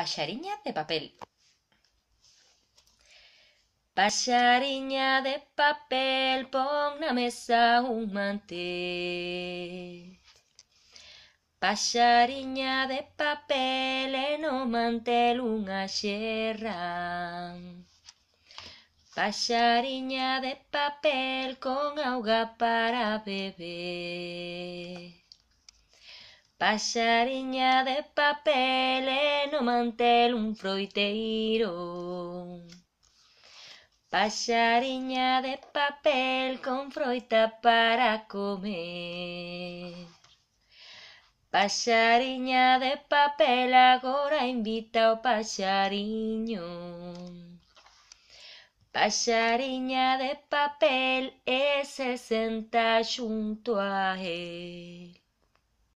Pasariña de papel. Pasariña de papel, pon na mesa un mantel. Pasariña de papel e no mantel unha xerra. Pasariña de papel con auga para beber. Pasariña de papel e no mantel un froiteiro. Paxariña de papel con froita para comer. Paxariña de papel agora invita o paxariño. Paxariña de papel e se senta xunto a él.